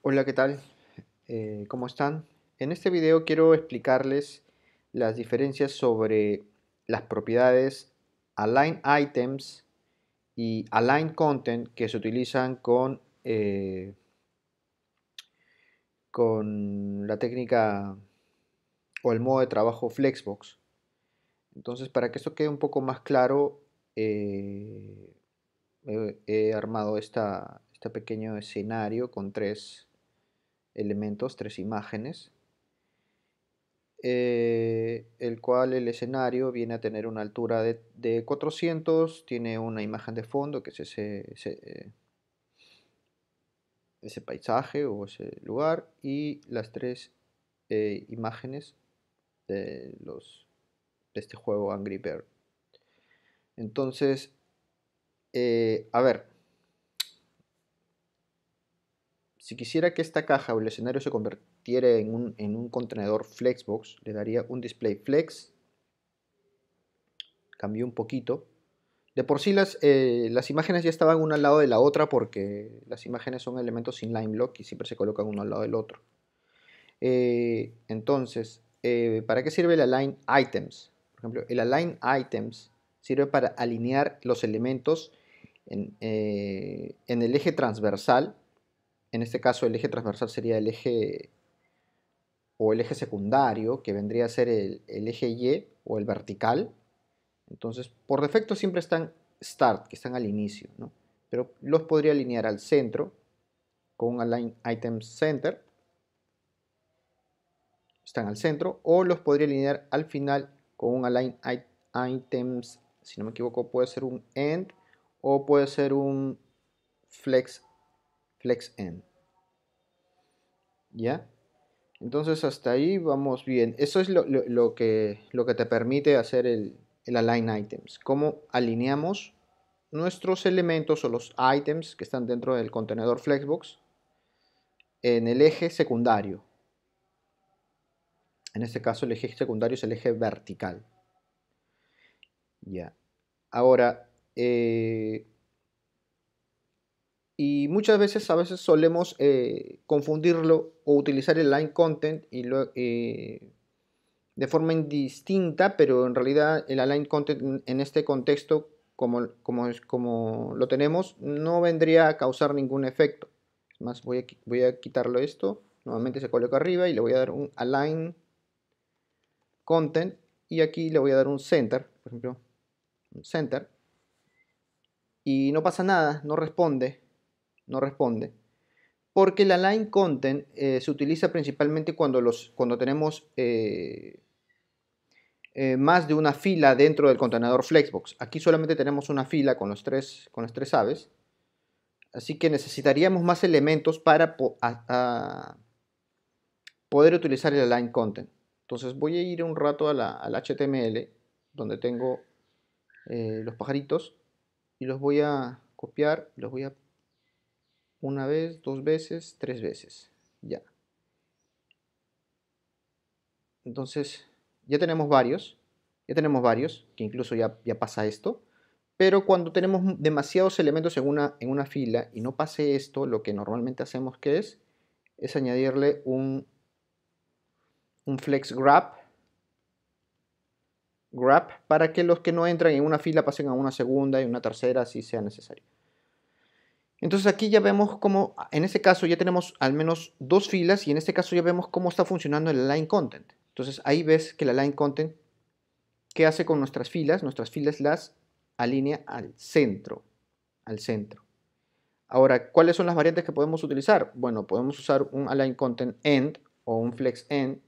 Hola, ¿qué tal? Eh, ¿Cómo están? En este video quiero explicarles las diferencias sobre las propiedades Align Items y Align Content que se utilizan con, eh, con la técnica o el modo de trabajo Flexbox. Entonces, para que esto quede un poco más claro, eh, he armado esta, este pequeño escenario con tres elementos, tres imágenes, eh, el cual el escenario viene a tener una altura de, 400, tiene una imagen de fondo que es ese, ese, eh, paisaje o ese lugar y las tres eh, imágenes de, los, de este juego Angry Bird. Entonces, a ver, Si quisiera que esta caja o el escenario se convirtiera en un, contenedor Flexbox, le daría un display Flex. Cambió un poquito. De por sí las, eh, las imágenes ya estaban una al lado de la otra porque las imágenes son elementos sin line block y siempre se colocan uno al lado del otro. Eh, entonces, eh, ¿para qué sirve el align items? Por ejemplo, el align items sirve para alinear los elementos en, en el eje transversal en este caso el eje transversal sería el eje o el eje secundario, que vendría a ser el, eje Y o el vertical. Entonces, por defecto siempre están start, que están al inicio, ¿no? pero los podría alinear al centro con un align Items center, están al centro, o los podría alinear al final con un align items, si no me equivoco, puede ser un end o puede ser un flex flex n. ¿Ya? Entonces hasta ahí vamos bien. Eso es lo, que, lo que, te permite hacer el, align items. Cómo alineamos nuestros elementos o los items que están dentro del contenedor Flexbox en el eje secundario. En este caso el eje secundario es el eje vertical. Ya. Ahora, eh, y muchas veces, a veces solemos eh, confundirlo o utilizar el line content y lo, eh, de forma indistinta, pero en realidad el align content en este contexto, como, como, es, como lo tenemos, no vendría a causar ningún efecto. Es más, voy a, voy a quitarlo esto, nuevamente se coloca arriba y le voy a dar un align content y aquí le voy a dar un center, por ejemplo, un center. Y no pasa nada, no responde, no responde. Porque la line content eh, se utiliza principalmente cuando, los, cuando tenemos eh, eh, más de una fila dentro del contenedor Flexbox. Aquí solamente tenemos una fila con, los tres, con las tres aves. Así que necesitaríamos más elementos para poder utilizar el align content. Entonces voy a ir un rato a la, al HTML, donde tengo los pajaritos, y los voy a copiar, los voy a una vez, dos veces, tres veces. Ya. Entonces, ya tenemos varios, ya tenemos varios, que incluso ya, ya pasa esto, pero cuando tenemos demasiados elementos en una, en una fila y no pase esto, lo que normalmente hacemos que es, es añadirle un, un flex grab, grab, para que los que no entran en una fila pasen a una segunda y una tercera si sea necesario. Entonces aquí ya vemos cómo, en este caso ya tenemos al menos dos filas y en este caso ya vemos cómo está funcionando el align content. Entonces ahí ves que el align content, ¿qué hace con nuestras filas? Nuestras filas las alinea al centro, al centro. Ahora, ¿cuáles son las variantes que podemos utilizar? Bueno, podemos usar un align content end o un flex end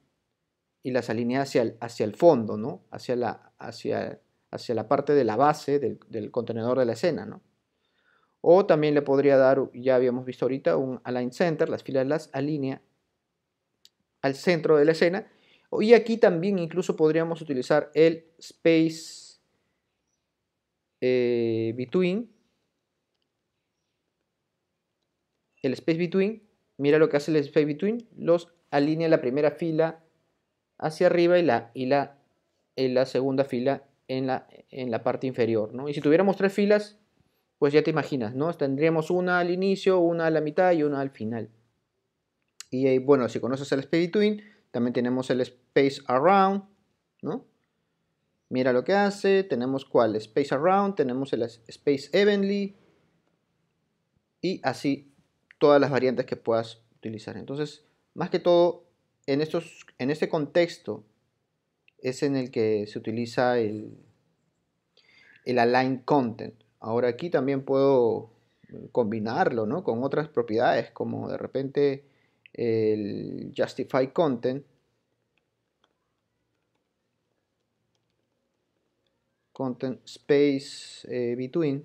y las alinea hacia el, hacia el fondo, ¿no? Hacia la, hacia, la parte de la base del, del contenedor de la escena, ¿no? O también le podría dar, ya habíamos visto ahorita, un align center, las filas las alinea al centro de la escena. Y aquí también incluso podríamos utilizar el space eh, between. El space between, mira lo que hace el space between, los alinea la primera fila hacia arriba y la, y la, la segunda fila en la, en la parte inferior. ¿no? Y si tuviéramos tres filas, pues ya te imaginas, ¿no? Tendríamos una al inicio, una a la mitad y una al final. Y eh, bueno, si conoces el space between, también tenemos el space around, ¿no? Mira lo que hace, tenemos cuál, space around, tenemos el space evenly y así todas las variantes que puedas utilizar. Entonces, más que todo, en, estos, en este contexto es en el que se utiliza el, el align content. Ahora aquí también puedo eh, combinarlo con otras propiedades, como de repente el justify content. Content space eh, between.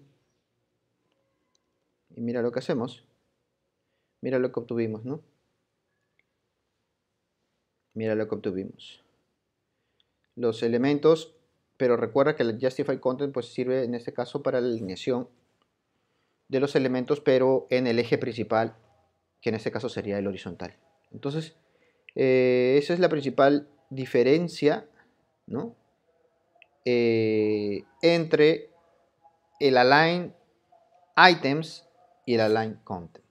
Y mira lo que hacemos. Mira lo que obtuvimos, ¿no? Mira lo que obtuvimos. Los elementos pero recuerda que el justify content pues sirve en este caso para la alineación de los elementos pero en el eje principal que en este caso sería el horizontal entonces eh, esa es la principal diferencia ¿no? Eh, entre el align items y el align content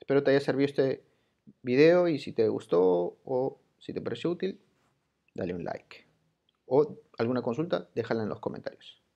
espero te haya servido este video y si te gustó o si te pareció útil dale un like o alguna consulta, déjala en los comentarios.